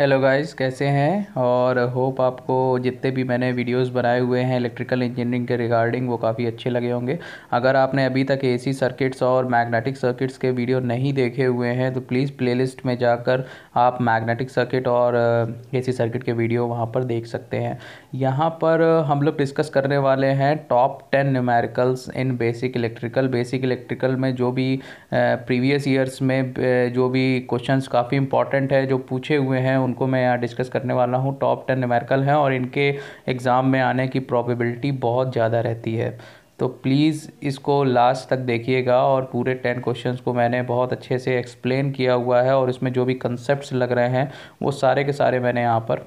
hello guys कैसे हैं और होप आपको जितने भी मैंने वीडियोस बनाए हुए हैं इलेक्ट्रिकल इंजीनियरिंग के रिगार्डिंग वो काफ़ी अच्छे लगे होंगे अगर आपने अभी तक एसी सर्किट्स और मैग्नेटिक सर्किट्स के वीडियो नहीं देखे हुए हैं तो प्लीज़ प्लेलिस्ट में जाकर आप मैग्नेटिक सर्किट और एसी uh, सर्किट के वीडियो वहाँ पर देख सकते हैं यहाँ पर uh, हम लोग डिस्कस करने वाले हैं top ten numericals in basic electrical basic electrical में जो भी प्रीवियस uh, ईयर्स में जो भी क्वेश्चन काफ़ी इंपॉर्टेंट है जो पूछे हुए हैं उनको मैं यहाँ डिस्कस करने वाला हूँ टॉप टेन न्यूमेरिकल हैं और इनके एग्ज़ाम में आने की प्रॉबिबिलिटी बहुत ज़्यादा रहती है तो प्लीज़ इसको लास्ट तक देखिएगा और पूरे टेन क्वेश्चन को मैंने बहुत अच्छे से एक्सप्लेन किया हुआ है और इसमें जो भी कंसेप्ट लग रहे हैं वो सारे के सारे मैंने यहाँ पर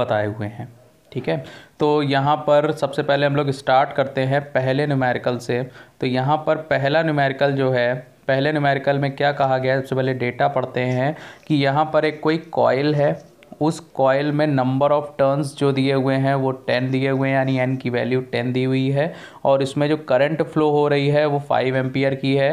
बताए हुए हैं ठीक है तो यहाँ पर सबसे पहले हम लोग स्टार्ट करते हैं पहले न्यूमेरिकल से तो यहाँ पर पहला न्यूमेरिकल जो है पहले न्यूमेरिकल में क्या कहा गया है सबसे पहले डेटा पढ़ते हैं कि यहाँ पर एक कोई कॉयल है उस कॉयल में नंबर ऑफ टर्न्स जो दिए हुए हैं वो टेन दिए हुए हैं यानी एन की वैल्यू टेन दी हुई है और इसमें जो करंट फ्लो हो रही है वो फाइव एम्पियर की है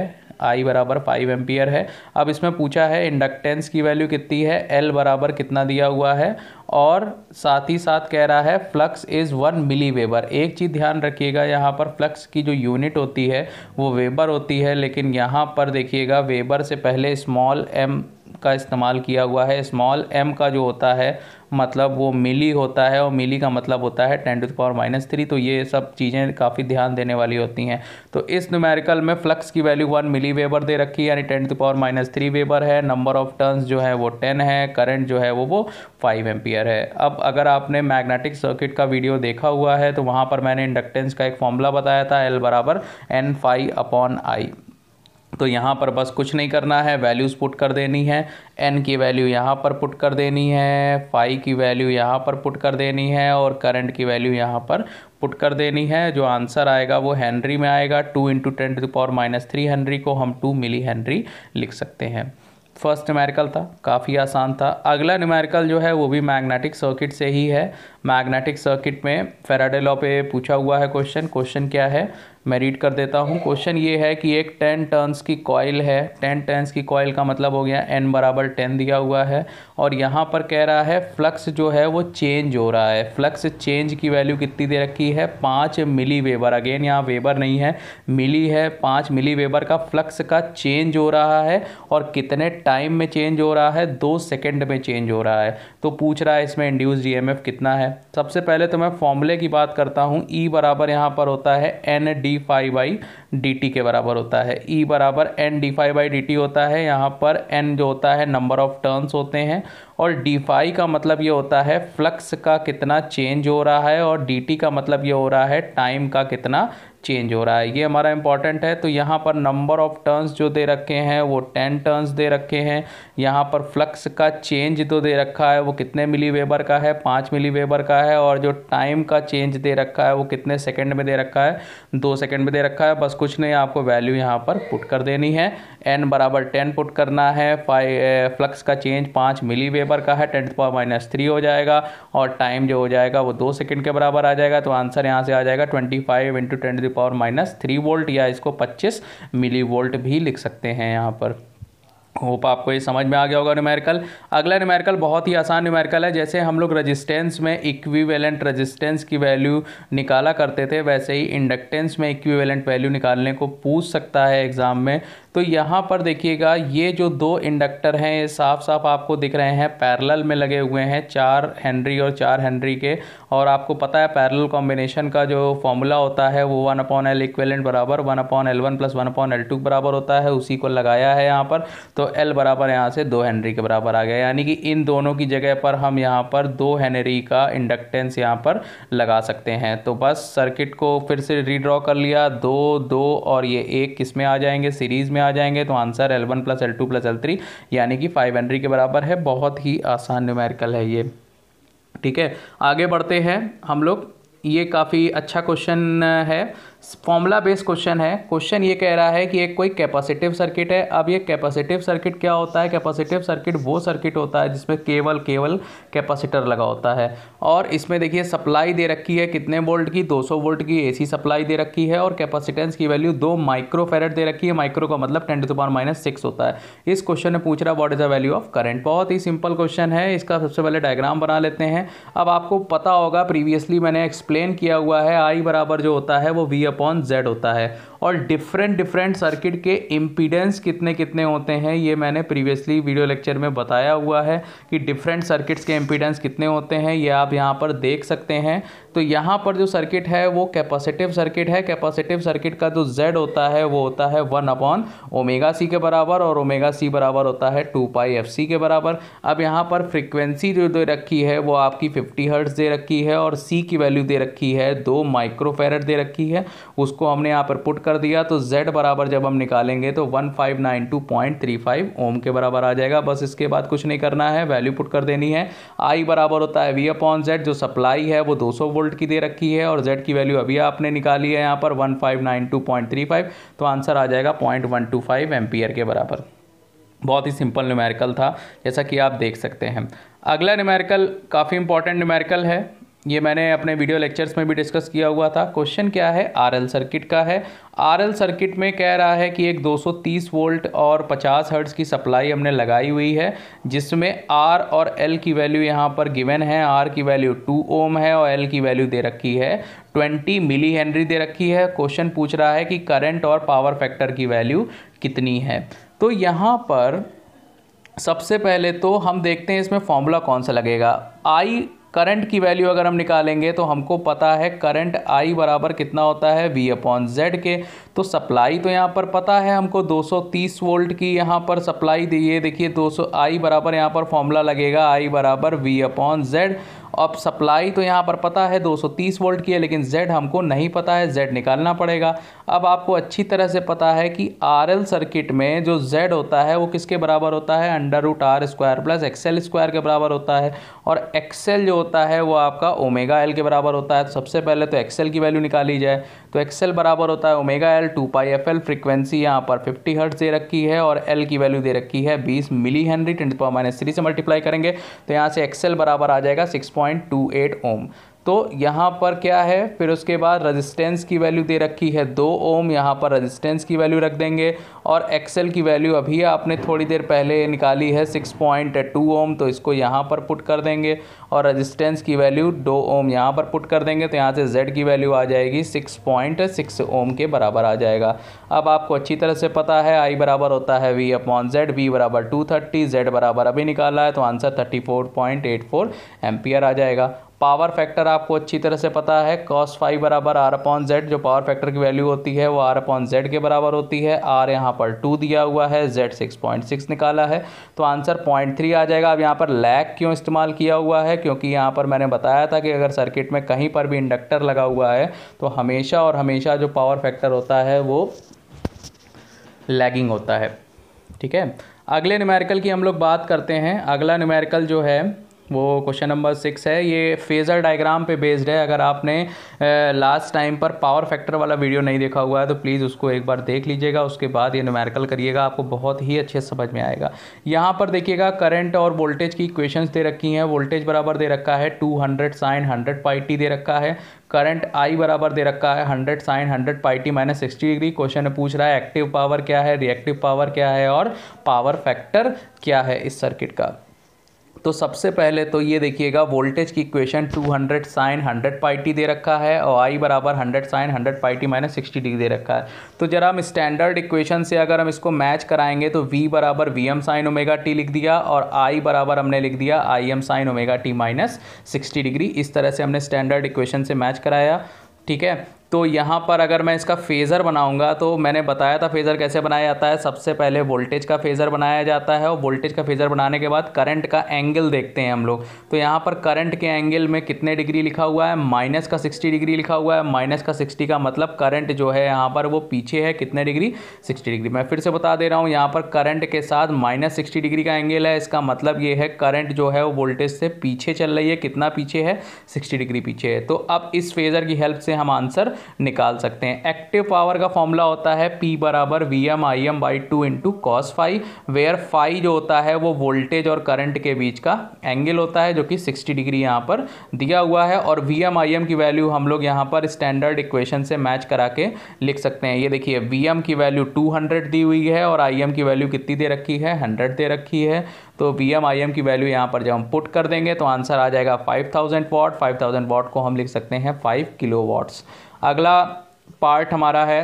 आई बराबर फाइव एम्पियर है अब इसमें पूछा है इंडक्टेंस की वैल्यू कितनी है एल बराबर कितना दिया हुआ है और साथ ही साथ कह रहा है flux is one milli weber एक चीज़ ध्यान रखिएगा यहाँ पर फ्लक्स की जो यूनिट होती है वो वेबर होती है लेकिन यहाँ पर देखिएगा वेबर से पहले स्मॉल एम का इस्तेमाल किया हुआ है स्मॉल एम का जो होता है मतलब वो मिली होता है और मिली का मतलब होता है ten to the power minus three तो ये सब चीज़ें काफ़ी ध्यान देने वाली होती हैं तो इस न्यूमेरिकल में फ्लक्स की वैल्यू वन मिली वेबर दे रखी है यानी ten to the power minus three weber है नंबर ऑफ टर्न्स जो है वो टेन है करंट जो है वो वो फाइव एम्पियर है अब अगर आपने मैग्नेटिक सर्किट का वीडियो देखा हुआ है तो वहाँ पर मैंने इंडक्टेंस का एक फॉर्मूला बताया था एल बराबर एन फाइव अपॉन आई तो यहाँ पर बस कुछ नहीं करना है वैल्यूज़ पुट कर देनी है एन की वैल्यू यहाँ पर पुट कर देनी है फाई की वैल्यू यहाँ पर पुट कर देनी है और करंट की वैल्यू यहाँ पर पुट कर देनी है जो आंसर आएगा वो हेनरी में आएगा two into ten to power minus three henry को हम टू मिली हेनरी लिख सकते हैं फर्स्ट न्यूमेरिकल था काफ़ी आसान था अगला न्यूमेरिकल जो है वो भी मैग्नेटिक सर्किट से ही है मैग्नेटिक सर्किट में फेराडे लॉ पे पूछा हुआ है क्वेश्चन क्वेश्चन क्या है मैं रीड कर देता हूँ क्वेश्चन ये है कि एक टेन टर्न्स की कॉयल है टेन टर्न्स की कॉयल का मतलब हो गया एन बराबर टेन दिया हुआ है और यहाँ पर कह रहा है फ्लक्स जो है वो चेंज हो रहा है फ्लक्स चेंज की वैल्यू कितनी दे रखी है पाँच मिली वेबर अगेन यहाँ वेबर नहीं है मिली है पाँच मिली वेबर का फ्लक्स का चेंज हो रहा है और कितने टाइम में चेंज हो रहा है दो सेकेंड में चेंज हो रहा है तो पूछ रहा है इसमें इंड्यूस डी कितना है सबसे पहले तो मैं फॉर्मूले की बात करता हूँ ई e बराबर यहाँ पर होता है N D D phi by D T के बराबर होता है ई e बराबर N D phi by D T होता है यहाँ पर एन जो होता है नंबर ऑफ टर्न्स होते हैं और डी फाई का मतलब ये होता है फ्लक्स का कितना चेंज हो रहा है और डी टी का मतलब ये हो रहा है टाइम का कितना चेंज हो रहा है ये हमारा इंपॉर्टेंट है तो यहाँ पर नंबर ऑफ टर्न्स जो दे रखे हैं वो टेन टर्न्स दे रखे हैं यहाँ पर फ्लक्स का चेंज जो तो दे रखा है वो कितने मिली वेबर का है पाँच मिली वेबर का है और जो टाइम का चेंज दे रखा है वो कितने सेकेंड में दे रखा है दो सेकेंड में दे रखा है बस कुछ नहीं आपको वैल्यू यहाँ पर पुट कर देनी है एन बराबर टेन पुट करना है फाइव फ्लक्स का चेंज पाँच मिली वेबर का है टेंथ पावर माइनस थ्री हो जाएगा और टाइम जो हो जाएगा वो दो सेकेंड के बराबर आ जाएगा तो आंसर यहाँ से आ जाएगा twenty five into ten power minus three volt या इसको पच्चीस मिली वोल्ट भी लिख सकते हैं यहाँ पर होप आपको ये समझ में आ गया होगा न्यूमेरिकल अगला न्यूमेरिकल बहुत ही आसान न्यूमेरिकल है जैसे हम लोग रजिस्टेंस में इक्विवेलेंट रजिस्टेंस की वैल्यू निकाला करते थे वैसे ही इंडक्टेंस में इक्विवेलेंट वैल्यू निकालने को पूछ सकता है एग्ज़ाम में तो यहाँ पर देखिएगा ये जो दो इंडक्टर हैं ये साफ साफ आपको दिख रहे हैं पैरेलल में लगे हुए हैं चार हेनरी और चार हेनरी के और आपको पता है पैरेलल कॉम्बिनेशन का जो फॉर्मूला होता है वो वन अपॉन एल इक्वेलेंट बराबर one upon L one plus one upon L two बराबर होता है उसी को लगाया है यहाँ पर तो एल बराबर यहाँ से दो हेनरी के बराबर आ गया यानी कि इन दोनों की जगह पर हम यहाँ पर दो हेनरी का इंडक्टेंस यहाँ पर लगा सकते हैं तो बस सर्किट को फिर से रीड्रॉ कर लिया दो दो और ये एक किस में आ जाएंगे सीरीज़ में में आ जाएंगे तो answer L one plus L two plus L three यानी कि फाइव हेनरी के बराबर है बहुत ही आसान न्यूमेरिकल है ये ठीक है आगे बढ़ते हैं हम लोग ये काफ़ी अच्छा क्वेश्चन है फॉर्मूला बेस्ड क्वेश्चन है क्वेश्चन ये कह रहा है कि एक कोई कैपेसिटिव सर्किट है अब ये कैपेसिटिव सर्किट क्या होता है कैपेसिटिव सर्किट वो सर्किट होता है जिसमें केवल केवल कैपेसिटर लगा होता है और इसमें देखिए सप्लाई दे रखी है कितने वोल्ट की 200 वोल्ट की एसी सप्लाई दे रखी है और कैपेसिटेंस की वैल्यू दो माइक्रो फेरेट दे रखी है माइक्रो का मतलब ten to power minus six होता है इस क्वेश्चन में पूछ रहा what is the value of current बहुत ही सिंपल क्वेश्चन है इसका सबसे पहले डायग्राम बना लेते हैं अब आपको पता होगा प्रीवियसली मैंने एक्सप्लेन किया हुआ है आई बराबर जो होता है वो वी अपॉन जेड होता है और डिफरेंट डिफरेंट सर्किट के इम्पीडेंस कितने कितने होते हैं ये मैंने प्रीवियसली वीडियो लेक्चर में बताया हुआ है कि डिफरेंट सर्किट्स के इम्पीडेंस कितने होते हैं ये आप यहाँ पर देख सकते हैं तो यहाँ पर जो सर्किट है वो कैपेसिटिव सर्किट है कैपेसिटिव सर्किट का जो जेड होता है वो होता है वन अपॉन ओमेगा सी के बराबर और ओमेगा सी बराबर होता है टू पाई एफ सी के बराबर अब यहाँ पर फ्रिक्वेंसी जो दे रखी है वो आपकी फिफ्टी हर्ट्स दे रखी है और सी की वैल्यू दे रखी है दो माइक्रोफेरेट दे रखी है उसको हमने यहाँ पर पुट कर कर दिया तो Z बराबर जब हम निकालेंगे तो 1592.35 ओम के बराबर आ जाएगा बस इसके बाद कुछ नहीं करना है वैल्यू पुट कर देनी है I बराबर होता है V अपॉन जेड जो सप्लाई है वो 200 वोल्ट की दे रखी है और Z की वैल्यू अभी आपने निकाली है यहाँ पर 1592.35 तो आंसर आ जाएगा पॉइंट वन के बराबर बहुत ही सिंपल न्यूमेरिकल था जैसा कि आप देख सकते हैं अगला न्यूमेरिकल काफ़ी इंपॉर्टेंट न्यूमेरिकल है ये मैंने अपने वीडियो लेक्चर्स में भी डिस्कस किया हुआ था क्वेश्चन क्या है आरएल सर्किट का है आरएल सर्किट में कह रहा है कि एक 230 वोल्ट और 50 हर्ट्ज़ की सप्लाई हमने लगाई हुई है जिसमें आर और एल की वैल्यू यहाँ पर गिवन है आर की वैल्यू टू ओम है और एल की वैल्यू दे रखी है 20 मिली हेनरी दे रखी है क्वेश्चन पूछ रहा है कि करंट और पावर फैक्टर की वैल्यू कितनी है तो यहाँ पर सबसे पहले तो हम देखते हैं इसमें फॉर्मूला कौन सा लगेगा आई करंट की वैल्यू अगर हम निकालेंगे तो हमको पता है करंट आई बराबर कितना होता है वी अपॉन जेड के तो सप्लाई तो यहाँ पर पता है हमको 230 वोल्ट की यहाँ पर सप्लाई दी है देखिए 200 आई बराबर यहाँ पर फॉर्मूला लगेगा आई बराबर वी अपॉन जेड अब सप्लाई तो यहाँ पर पता है 230 वोल्ट की है लेकिन Z हमको नहीं पता है Z निकालना पड़ेगा अब आपको अच्छी तरह से पता है कि आर सर्किट में जो Z होता है वो किसके बराबर होता है under root R square plus X L square के बराबर होता है और एक्सेल जो होता है वो आपका ओमेगा एल के बराबर होता है तो सबसे पहले तो एक्सेल की वैल्यू निकाली जाए तो एक्सेल बराबर होता है omega L two pi F L frequency यहाँ पर फिफ्टी हर्ट्स दे रखी है और एल की वैल्यू दे रखी है बीस milli henry ten to power minus three से मल्टीप्लाई करेंगे तो यहाँ से एक्सेल बराबर आ जाएगा सिक्स 0.28 ohm तो यहाँ पर क्या है फिर उसके बाद रेजिस्टेंस की वैल्यू दे रखी है दो ओम यहाँ पर रेजिस्टेंस की वैल्यू रख देंगे और एक्सेल की वैल्यू अभी आपने थोड़ी देर पहले निकाली है सिक्स पॉइंट टू ओम तो इसको यहाँ पर पुट कर देंगे और रेजिस्टेंस की वैल्यू दो ओम यहाँ पर पुट कर देंगे तो यहाँ से जेड की वैल्यू आ जाएगी सिक्स पॉइंट सिक्स ओम के बराबर आ जाएगा अब आपको अच्छी तरह से पता है आई बराबर होता है वी अपॉन जेड वी बराबर टू थर्टी जेड बराबर अभी निकाला है तो answer thirty four point eight four ampere आ जाएगा पावर फैक्टर आपको अच्छी तरह से पता है कॉस फाइव बराबर आर अपॉन जेड जो पावर फैक्टर की वैल्यू होती है वो आर अपॉन जेड के बराबर होती है आर यहाँ पर टू दिया हुआ है जेड सिक्स पॉइंट सिक्स निकाला है तो आंसर पॉइंट थ्री आ जाएगा अब यहाँ पर लैग क्यों इस्तेमाल किया हुआ है क्योंकि यहाँ पर मैंने बताया था कि अगर सर्किट में कहीं पर भी इंडक्टर लगा हुआ है तो हमेशा और हमेशा जो पावर फैक्टर होता है वो लैगिंग होता है ठीक है अगले न्यूमेरिकल की हम लोग बात करते हैं अगला न्यूमेरिकल जो है वो क्वेश्चन नंबर सिक्स है ये फेज़र डायग्राम पे बेस्ड है अगर आपने लास्ट टाइम पर पावर फैक्टर वाला वीडियो नहीं देखा हुआ है तो प्लीज़ उसको एक बार देख लीजिएगा उसके बाद ये न्यूमेरिकल करिएगा आपको बहुत ही अच्छे समझ में आएगा यहाँ पर देखिएगा करंट और वोल्टेज की इक्वेशंस दे रखी हैं वोल्टेज बराबर दे रखा है two hundred sine hundred pi T दे रखा है करंट आई बराबर दे रखा है hundred sine hundred pi T minus sixty degree question पूछ रहा है एक्टिव पावर क्या है रिएक्टिव पावर क्या है और पावर फैक्टर क्या है इस सर्किट का तो सबसे पहले तो ये देखिएगा वोल्टेज की equation 200 sine hundred pi T दे रखा है और आई बराबर 100 sine 100 pi T minus sixty degree दे रखा है तो जरा हम स्टैंडर्ड इक्वेशन से अगर हम इसको मैच कराएंगे तो v बराबर V M sine omega T लिख दिया और i बराबर हमने लिख दिया I M sine omega T minus sixty degree इस तरह से हमने स्टैंडर्ड इक्वेशन से मैच कराया ठीक है तो यहाँ पर अगर मैं इसका फेज़र बनाऊँगा तो मैंने बताया था फेज़र कैसे बनाया जाता है सबसे पहले वोल्टेज का फेज़र बनाया जाता है और वोल्टेज का फेज़र बनाने के बाद करंट का एंगल देखते हैं हम लोग तो यहाँ पर करंट के एंगल में कितने डिग्री लिखा हुआ है माइनस का सिक्सटी डिग्री लिखा हुआ है माइनस का सिक्सटी का मतलब करंट जो है यहाँ पर वो पीछे है कितने डिग्री सिक्सटी डिग्री मैं फिर से बता दे रहा हूँ यहाँ पर करंट के साथ माइनस सिक्सटी डिग्री का एंगल है इसका मतलब ये है करंट जो है वो वोल्टेज से पीछे चल रही है कितना पीछे है सिक्सटी डिग्री पीछे है तो अब इस फेज़र की हेल्प से हम आंसर निकाल सकते हैं एक्टिव पावर का फॉर्मूला होता है पी बराबर V M I M by two into cos five where five जो होता है वो वोल्टेज और करंट के बीच का एंगल होता है जो कि 60 डिग्री यहाँ पर दिया हुआ है और वी एम आई एम की वैल्यू हम लोग यहाँ पर स्टैंडर्ड इक्वेशन से मैच करा के लिख सकते हैं ये देखिए वी एम की वैल्यू 200 दी हुई है और आई एम की वैल्यू कितनी दे रखी है हंड्रेड दे रखी है तो वी एम आई एम की वैल्यू यहाँ पर जब हम पुट कर देंगे तो आंसर आ जाएगा five thousand watt five thousand watt को हम लिख सकते हैं फाइव किलो वॉट्स अगला पार्ट हमारा है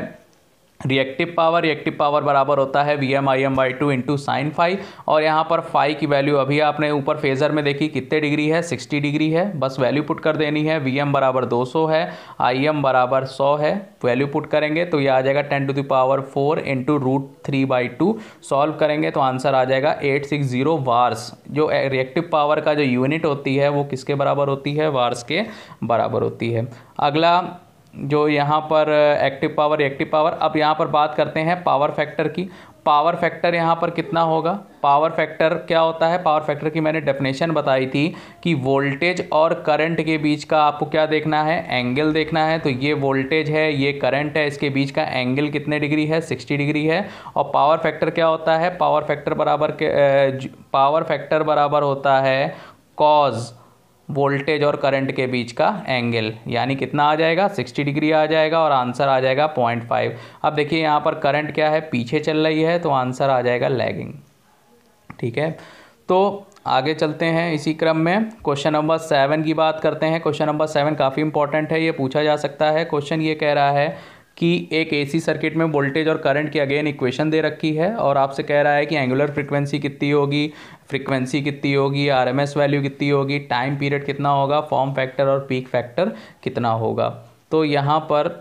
रिएक्टिव पावर रिएक्टिव पावर बराबर होता है V M I M by two into sine five और यहाँ पर फाई की वैल्यू अभी आपने ऊपर फेजर में देखी कितने डिग्री है 60 डिग्री है बस वैल्यू पुट कर देनी है वी एम बराबर दो सौ है आई एम बराबर सौ है वैल्यू पुट करेंगे तो ये आ जाएगा ten to the power four into root three by two solve करेंगे तो आंसर आ जाएगा एट सिक्स जीरो वार्स जो रिएक्टिव पावर का जो यूनिट होती है वो किसके बराबर होती है वार्स के बराबर होती है अगला जो यहाँ पर एक्टिव पावर एक्टिव पावर अब यहाँ पर बात करते हैं पावर फैक्टर की पावर फैक्टर यहाँ पर कितना होगा पावर फैक्टर क्या होता है पावर फैक्टर की मैंने डेफिनेशन बताई थी कि वोल्टेज और करंट के बीच का आपको क्या देखना है एंगल देखना है तो ये वोल्टेज है ये करंट है इसके बीच का एंगल कितने डिग्री है 60 डिग्री है और पावर फैक्टर क्या होता है पावर फैक्टर बराबर के पावर फैक्टर बराबर होता है कॉज़ वोल्टेज और करंट के बीच का एंगल यानी कितना आ जाएगा 60 डिग्री आ जाएगा और आंसर आ जाएगा 0.5 अब देखिए यहाँ पर करंट क्या है पीछे चल रही है तो आंसर आ जाएगा लैगिंग ठीक है तो आगे चलते हैं इसी क्रम में क्वेश्चन नंबर सेवन की बात करते हैं क्वेश्चन नंबर सेवन काफ़ी इंपॉर्टेंट है ये पूछा जा सकता है क्वेश्चन ये कह रहा है कि एक एसी सर्किट में वोल्टेज और करंट की अगेन इक्वेशन दे रखी है और आपसे कह रहा है कि एंगुलर फ्रीक्वेंसी कितनी होगी फ्रीक्वेंसी कितनी होगी आरएमएस वैल्यू कितनी होगी टाइम पीरियड कितना होगा फॉर्म फैक्टर और पीक फैक्टर कितना होगा तो यहाँ पर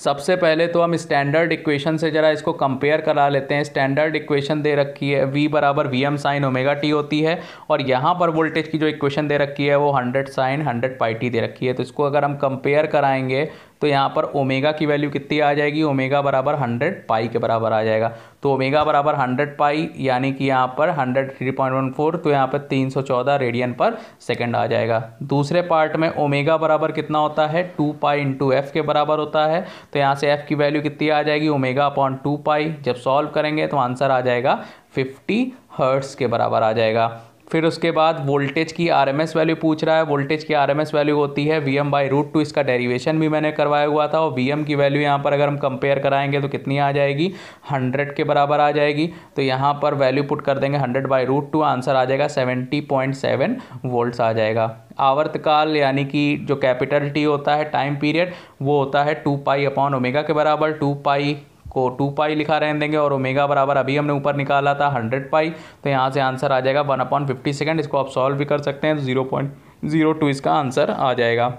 सबसे पहले तो हम स्टैंडर्ड इक्वेशन से ज़रा इसको कंपेयर करा लेते हैं स्टैंडर्ड इक्वेशन दे रखी है वी बराबर V M sine omega T होती है और यहाँ पर वोल्टेज की जो इक्वेशन दे रखी है वो hundred sine hundred pi T दे रखी है तो इसको अगर हम कंपेयर कराएंगे तो यहाँ पर ओमेगा की वैल्यू कितनी आ जाएगी ओमेगा बराबर हंड्रेड पाई के बराबर आ जाएगा तो ओमेगा बराबर हंड्रेड पाई यानी कि यहाँ पर hundred three point one four तो यहाँ पर तीन सौ चौदह रेडियन पर सेकेंड आ जाएगा दूसरे पार्ट में ओमेगा बराबर कितना होता है टू पाई इंटू एफ के बराबर होता है तो यहाँ से एफ़ की वैल्यू कितनी आ जाएगी ओमेगा अपॉन टू पाई जब सॉल्व करेंगे तो आंसर आ जाएगा फिफ्टी हर्ट्स के बराबर आ जाएगा फिर उसके बाद वोल्टेज की आरएमएस वैल्यू पूछ रहा है वोल्टेज की आरएमएस वैल्यू होती है V M by root two इसका डेरिवेशन भी मैंने करवाया हुआ था और वी एम की वैल्यू यहाँ पर अगर हम कंपेयर कराएंगे तो कितनी आ जाएगी हंड्रेड के बराबर आ जाएगी तो यहाँ पर वैल्यू पुट कर देंगे hundred by root two answer आ जाएगा सेवेंटी पॉइंट सेवन वोल्ट्स आ जाएगा आवर्तकाल यानी कि जो कैपिटल टी होता है टाइम पीरियड वो होता है टू पाई अपॉन ओमेगा के बराबर टू पाई को टू पाई लिखा रहने देंगे और ओमेगा बराबर अभी हमने ऊपर निकाला था हंड्रेड पाई तो यहाँ से आंसर आ जाएगा वन अपॉइंट फिफ्टी सेकेंड इसको आप सॉल्व भी कर सकते हैं तो ज़ीरो पॉइंट ज़ीरो टू इसका आंसर आ जाएगा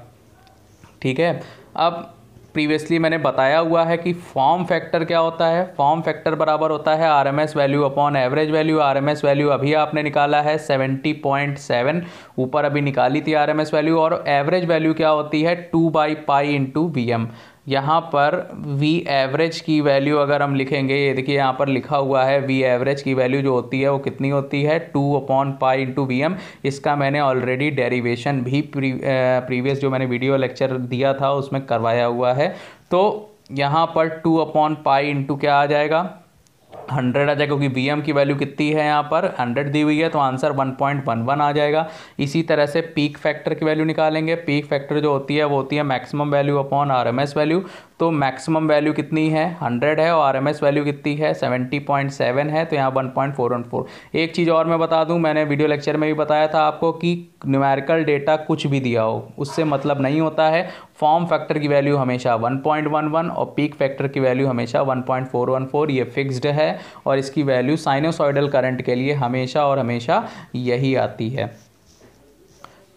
ठीक है अब प्रीवियसली मैंने बताया हुआ है कि फॉर्म फैक्टर क्या होता है फॉर्म फैक्टर बराबर होता है R M S value upon average value R M S value अभी आपने निकाला है सेवेंटी पॉइंट सेवन ऊपर अभी निकाली थी आर एम एस वैल्यू और एवरेज वैल्यू क्या होती है two by pi into V M यहाँ पर वी एवरेज की वैल्यू अगर हम लिखेंगे ये देखिए यहाँ पर लिखा हुआ है वी एवरेज की वैल्यू जो होती है वो कितनी होती है two upon pi into V M इसका मैंने ऑलरेडी डेरिवेशन भी प्री, प्रीवियस जो मैंने वीडियो लेक्चर दिया था उसमें करवाया हुआ है तो यहाँ पर टू अपॉन पाई इंटू क्या आ जाएगा हंड्रेड आ जाएगा क्योंकि बी एम की वैल्यू कितनी है यहाँ पर हंड्रेड दी हुई है तो answer one point one one आ जाएगा इसी तरह से पीक फैक्टर की वैल्यू निकालेंगे पीक फैक्टर जो होती है वो होती है maximum value upon R M S value तो मैक्सिमम वैल्यू कितनी है 100 है और आरएमएस वैल्यू कितनी है 70.7 है तो यहाँ 1.414 एक चीज़ और मैं बता दूँ मैंने वीडियो लेक्चर में भी बताया था आपको कि न्यूमेरिकल डेटा कुछ भी दिया हो उससे मतलब नहीं होता है फॉर्म फैक्टर की वैल्यू हमेशा 1.11 और पीक फैक्टर की वैल्यू हमेशा 1.414 ये फिक्स्ड है और इसकी वैल्यू साइनोसॉइडल करंट के लिए हमेशा और हमेशा यही आती है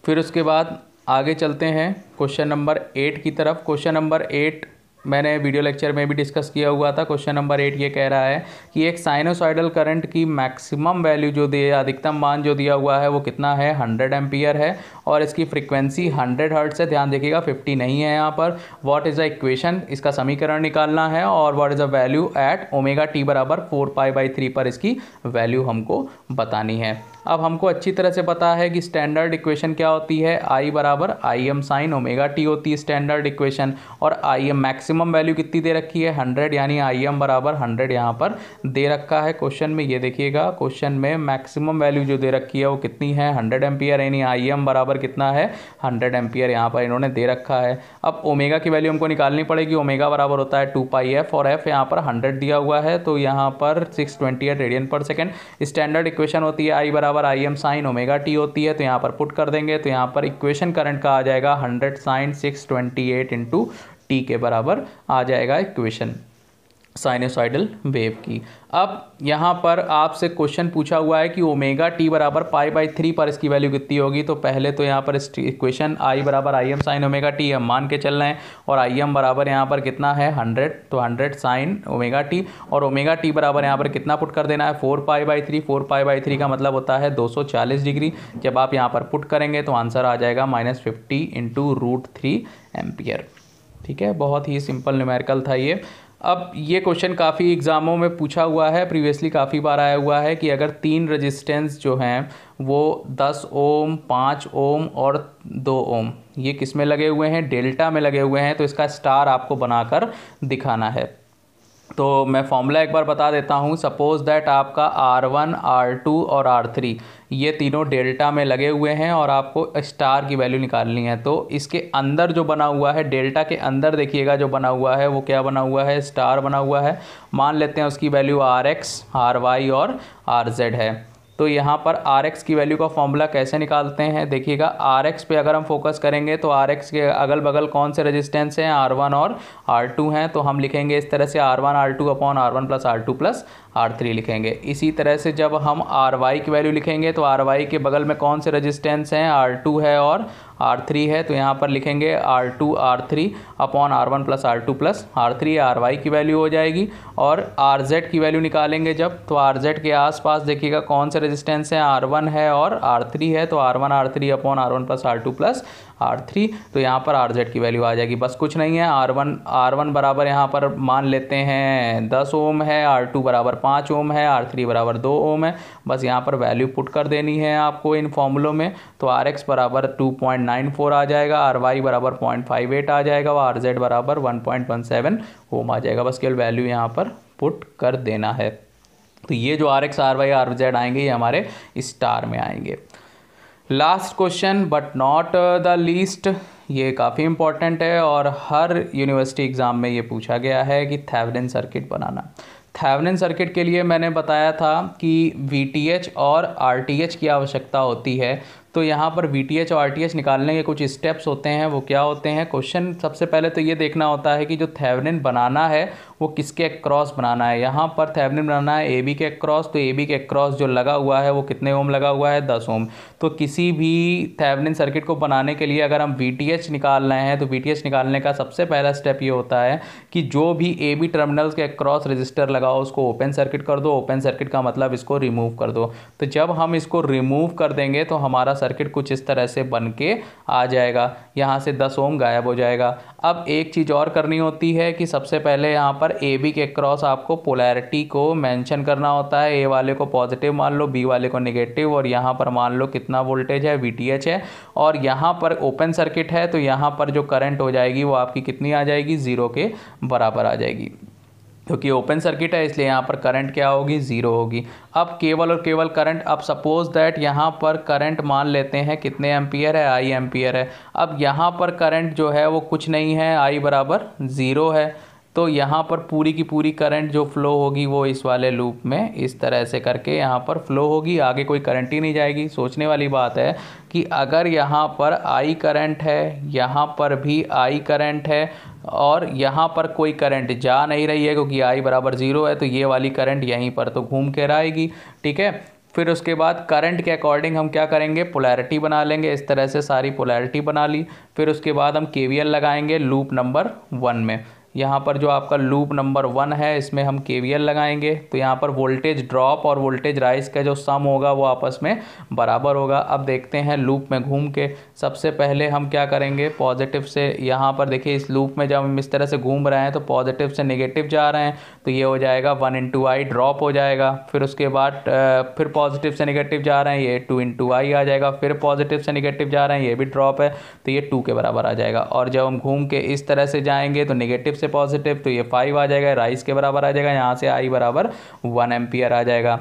फिर उसके बाद आगे चलते हैं क्वेश्चन नंबर एट की तरफ क्वेश्चन नंबर एट मैंने वीडियो लेक्चर में भी डिस्कस किया हुआ था क्वेश्चन नंबर एट ये कह रहा है कि एक साइनोसाइडल करंट की मैक्सिमम वैल्यू जो दी अधिकतम मान जो दिया हुआ है वो कितना है हंड्रेड एम्पियर है और इसकी फ्रिक्वेंसी हंड्रेड हर्ट से ध्यान देखिएगा फिफ्टी नहीं है यहाँ पर वॉट इज़ द इक्वेशन इसका समीकरण निकालना है और what is the value at omega T बराबर फोर पाई बाई थ्री पर इसकी वैल्यू हमको बतानी है अब हमको अच्छी तरह से पता है कि स्टैंडर्ड इक्वेशन क्या होती है आई बराबर I M sine omega T होती है स्टैंडर्ड इक्वेशन और आई एम मैक्सिमम वैल्यू कितनी दे रखी है हंड्रेड यानी आई एम बराबर हंड्रेड यहाँ पर दे रखा है क्वेश्चन में ये देखिएगा क्वेश्चन में मैक्सिमम वैल्यू जो दे रखी है वो कितनी है हंड्रेड एम्पियर यानी आई एम बराबर कितना है हंड्रेड एम्पियर यहाँ पर इन्होंने दे रखा है अब ओमेगा की वैल्यू हमको निकालनी पड़ेगी ओमेगा बराबर होता है टू पाई एफ और एफ यहाँ पर हंड्रेड दिया हुआ है तो यहाँ पर सिक्स ट्वेंटी रेडियन पर सेकेंड स्टैंडर्ड इक्वेशन होती है आई बराबर बराबर I M sine omega T होती है तो यहाँ पर पुट कर देंगे तो यहाँ पर इक्वेशन करंट का आ जाएगा hundred sine six twenty eight into T के बराबर आ जाएगा इक्वेशन साइनोसाइडल वेव की अब यहाँ पर आपसे क्वेश्चन पूछा हुआ है कि ओमेगा टी बराबर पाई बाई थ्री पर इसकी वैल्यू कितनी होगी तो पहले तो यहाँ पर इस क्वेश्चन आई बराबर I M sine omega T हम मान के चल रहे हैं और आई एम बराबर यहाँ पर कितना है हंड्रेड तो हंड्रेड साइन ओमेगा टी और ओमेगा टी बराबर यहाँ पर कितना पुट कर देना है four pi by three four pi by three का मतलब होता है दो सौ चालीस डिग्री जब आप यहाँ पर पुट करेंगे तो आंसर आ जाएगा minus fifty into root three ampere ठीक है बहुत ही सिंपल न्यूमेरिकल था ये अब ये क्वेश्चन काफ़ी एग्ज़ामों में पूछा हुआ है प्रीवियसली काफ़ी बार आया हुआ है कि अगर तीन रेजिस्टेंस जो हैं वो दस ओम पाँच ओम और दो ओम ये किस में लगे हुए हैं डेल्टा में लगे हुए हैं तो इसका स्टार आपको बनाकर दिखाना है तो मैं फॉर्मूला एक बार बता देता हूँ सपोज़ दैट आपका आर वन आर टू और आर थ्री ये तीनों डेल्टा में लगे हुए हैं और आपको स्टार की वैल्यू निकालनी है तो इसके अंदर जो बना हुआ है डेल्टा के अंदर देखिएगा जो बना हुआ है वो क्या बना हुआ है स्टार बना हुआ है मान लेते हैं उसकी value R X R Y और आर जेड है तो यहाँ पर आर एक्स की वैल्यू का फॉर्मूला कैसे निकालते हैं देखिएगा आर एक्स पे अगर हम फोकस करेंगे तो आर एक्स के अगल बगल कौन से रजिस्टेंस हैं आर वन और आर टू हैं तो हम लिखेंगे इस तरह से R one R two upon R one plus R two plus R three लिखेंगे इसी तरह से जब हम आर वाई की वैल्यू लिखेंगे तो आर वाई के बगल में कौन से रजिस्टेंस हैं आर टू है और आर थ्री है तो यहाँ पर लिखेंगे R two R three upon R one plus R two plus R three R Y की वैल्यू हो जाएगी और आर जेड की वैल्यू निकालेंगे जब तो आर जेड के आसपास देखिएगा कौन से रजिस्टेंस हैं आर वन है और आर थ्री है तो R one R three upon R one plus R two plus R three तो यहाँ पर आर जेड की वैल्यू आ जाएगी बस कुछ नहीं है आर वन आर वन बराबर यहाँ पर मान लेते हैं दस ओम है आर टू बराबर पाँच ओम है आर थ्री बराबर दो ओम है बस यहाँ पर वैल्यू पुट कर देनी है आपको इन फॉर्मुलों में तो आर एक्स बराबर टू पॉइंट नाइन फोर आ जाएगा आर वाई बराबर पॉइंट फाइव एट आ जाएगा और आर जेड बराबर one point one seven ohm आ जाएगा बस केवल वैल्यू यहाँ पर पुट कर देना है तो ये जो R X R Y R Z आएंगे ये हमारे स्टार में आएंगे last question but not the least ये काफ़ी इम्पॉर्टेंट है और हर यूनिवर्सिटी एग्ज़ाम में ये पूछा गया है कि थैवनिन सर्किट बनाना थैवनिन सर्किट के लिए मैंने बताया था कि वी और आर की आवश्यकता होती है तो यहाँ पर वी और आर निकालने के कुछ स्टेप्स होते हैं वो क्या होते हैं क्वेश्चन सबसे पहले तो ये देखना होता है कि जो थैवनिन बनाना है वो किसके अक्रॉस बनाना है यहाँ पर थेवनिन बनाना है ए बी के अक्रॉस तो ए बी के अक्रॉस जो लगा हुआ है वो कितने ओम लगा हुआ है दस ओम तो किसी भी थेवनिन सर्किट को बनाने के लिए अगर हम वी टी एच निकाल रहे हैं तो वी टी एच निकालने का सबसे पहला स्टेप ये होता है कि जो भी ए बी टर्मिनल्स के अक्रॉस रजिस्टर लगाओ उसको ओपन सर्किट कर दो ओपन सर्किट का मतलब इसको रिमूव कर दो तो जब हम इसको रिमूव कर देंगे तो हमारा सर्किट कुछ इस तरह से बन के आ जाएगा यहाँ से दस ओम गायब हो जाएगा अब एक चीज़ और करनी होती है कि सबसे पहले यहाँ पर पर ए बी के क्रॉस आपको पोलैरिटी को मेंशन करना होता है ए वाले को पॉजिटिव मान लो बी वाले को नेगेटिव और यहाँ पर मान लो कितना वोल्टेज है वी है और यहाँ पर ओपन सर्किट है तो यहाँ पर जो करंट हो जाएगी वो आपकी कितनी आ जाएगी ज़ीरो के बराबर आ जाएगी क्योंकि ओपन सर्किट है इसलिए यहाँ पर करंट क्या होगी ज़ीरो होगी अब केवल और केवल करंट अब सपोज दैट यहाँ पर करंट मान लेते हैं कितने एम्पियर है आई एम्पियर है अब यहाँ पर करंट जो है वो कुछ नहीं है आई बराबर ज़ीरो है तो यहाँ पर पूरी की पूरी करंट जो फ्लो होगी वो इस वाले लूप में इस तरह से करके यहाँ पर फ्लो होगी आगे कोई करंट ही नहीं जाएगी सोचने वाली बात है कि अगर यहाँ पर आई करंट है यहाँ पर भी आई करंट है और यहाँ पर कोई करंट जा नहीं रही है क्योंकि आई बराबर ज़ीरो है तो ये वाली करंट यहीं पर तो घूम के रहेगी ठीक है फिर उसके बाद करंट के अकॉर्डिंग हम क्या करेंगे पोलैरिटी बना लेंगे इस तरह से सारी पोलैरिटी बना ली फिर उसके बाद हम के लगाएंगे लूप नंबर वन में यहाँ पर जो आपका लूप नंबर वन है इसमें हम के लगाएंगे तो यहाँ पर वोल्टेज ड्रॉप और वोल्टेज राइज का जो सम होगा वो आपस में बराबर होगा अब देखते हैं लूप में घूम के सबसे पहले हम क्या करेंगे पॉजिटिव से यहाँ पर देखिए इस लूप में जब हम इस तरह से घूम रहे हैं तो पॉजिटिव से निगेटिव जा रहे हैं तो ये हो जाएगा वन इंटू आई ड्रॉप हो जाएगा फिर उसके बाद फिर पॉजिटिव से निगेटिव जा रहे हैं ये टू इंटू आई आ जाएगा फिर पॉजिटिव से निगेटिव जा रहे हैं ये भी ड्रॉप है तो ये टू के बराबर आ जाएगा और जब हम घूम के इस तरह से जाएंगे तो निगेटिव से से पॉजिटिव तो ये फाइव आ जाएगा राइस के बराबर आ जाएगा यहाँ से आई बराबर वन एम्पियर आ जाएगा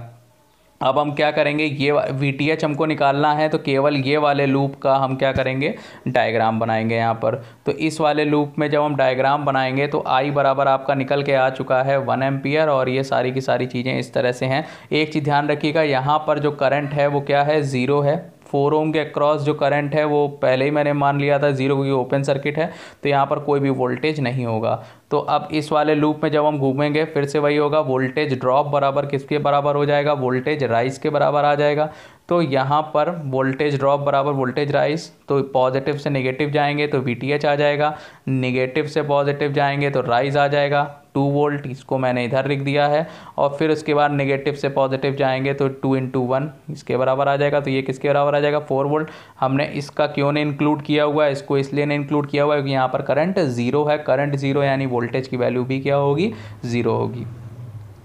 अब हम क्या करेंगे ये वी टी एच हमको निकालना है तो केवल ये वाले लूप का हम क्या करेंगे डायग्राम बनाएंगे यहाँ पर तो इस वाले लूप में जब हम डायग्राम बनाएंगे तो आई बराबर आपका निकल के आ चुका है वन एम्पियर और ये सारी की सारी चीज़ें इस तरह से हैं एक चीज़ ध्यान रखिएगा यहाँ पर जो करंट है वो क्या है ज़ीरो है फोर ओम के अक्रॉस जो करंट है वो पहले ही मैंने मान लिया था ज़ीरो क्योंकि ओपन सर्किट है तो यहाँ पर कोई भी वोल्टेज नहीं होगा तो अब इस वाले लूप में जब हम घूमेंगे फिर से वही होगा वोल्टेज ड्रॉप बराबर किसके बराबर हो जाएगा वोल्टेज राइज के बराबर आ जाएगा तो यहाँ पर वोल्टेज ड्रॉप बराबर वोल्टेज राइज तो पॉजिटिव से नेगेटिव जाएंगे तो वी आ जाएगा नेगेटिव से पॉजिटिव जाएंगे तो राइज आ जाएगा टू वोल्ट इसको मैंने इधर लिख दिया है और फिर उसके बाद नेगेटिव से पॉजिटिव जाएंगे तो टू इंटू वन इसके बराबर आ जाएगा तो ये किसके बराबर आ जाएगा फोर वोल्ट हमने इसका क्यों ने इंक्लूड किया हुआ है इसको इसलिए ने इंक्लूड किया हुआ है क्योंकि यहाँ पर करंट जीरो है करंट जीरो यानी वोल्टेज की वैल्यू भी क्या होगी ज़ीरो होगी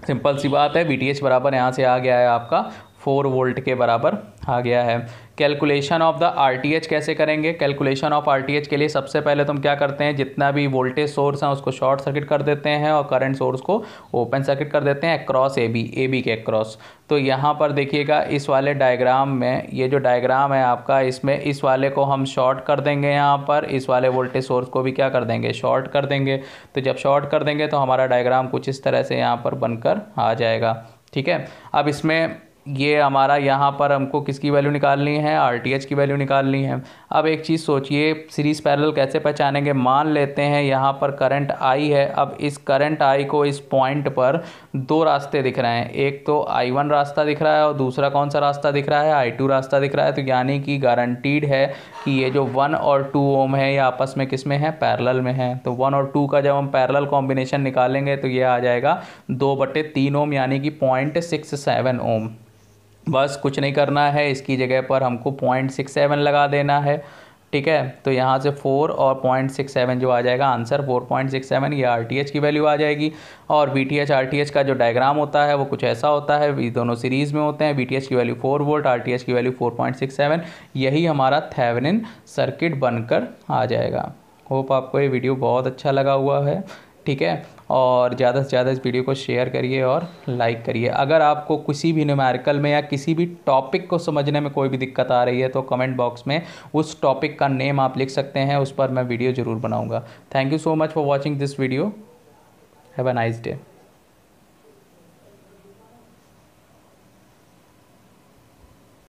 सिंपल सी बात है वी बराबर यहाँ से आ गया है आपका फोर वोल्ट के बराबर आ गया है कैलकुलेशन ऑफ द आर कैसे करेंगे कैलकुलेशन ऑफ आर के लिए सबसे पहले तो हम क्या करते हैं जितना भी वोल्टेज सोर्स है उसको शॉर्ट सर्किट कर देते हैं और करंट सोर्स को ओपन सर्किट कर देते हैं across A B A B के अक्रॉस तो यहाँ पर देखिएगा इस वाले डायग्राम में ये जो डायग्राम है आपका इसमें इस वाले को हम शॉर्ट कर देंगे यहाँ पर इस वाले वोल्टेज सोर्स को भी क्या कर देंगे शॉर्ट कर देंगे तो जब शॉर्ट कर देंगे तो हमारा डायग्राम कुछ इस तरह से यहाँ पर बनकर आ जाएगा ठीक है अब इसमें ये हमारा यहाँ पर हमको किसकी वैल्यू निकालनी है आर की वैल्यू निकालनी है अब एक चीज़ सोचिए सीरीज़ पैरेलल कैसे पहचानेंगे मान लेते हैं यहाँ पर करंट आई है अब इस करंट आई को इस पॉइंट पर दो रास्ते दिख रहे हैं एक तो आई वन रास्ता दिख रहा है और दूसरा कौन सा रास्ता दिख रहा है आई टू रास्ता दिख रहा है तो यानी कि गारंटीड है कि ये जो वन और टू ओम है ये आपस में किस में है पैरल में है तो वन और टू का जब हम पैरल कॉम्बिनेशन निकालेंगे तो ये आ जाएगा दो बटे तीन ओम यानी कि पॉइंट सिक्स सेवन ओम बस कुछ नहीं करना है इसकी जगह पर हमको पॉइंट सिक्स सेवन लगा देना है ठीक है तो यहाँ से फोर और पॉइंट सिक्स सेवन जो आ जाएगा answer four point six seven ये आर टी एच की वैल्यू आ जाएगी और B T H R T H का जो डायग्राम होता है वो कुछ ऐसा होता है ये दोनों सीरीज़ में होते हैं बी टी एच की value four volt R T H की value four point six seven यही हमारा थैवनिन सर्किट बनकर आ जाएगा होप आपको ये वीडियो बहुत अच्छा लगा हुआ है ठीक है और ज़्यादा से ज़्यादा इस वीडियो को शेयर करिए और लाइक करिए अगर आपको किसी भी न्यूमेरिकल में या किसी भी टॉपिक को समझने में कोई भी दिक्कत आ रही है तो कमेंट बॉक्स में उस टॉपिक का नेम आप लिख सकते हैं उस पर मैं वीडियो ज़रूर बनाऊँगा thank you so much for watching this video have a nice day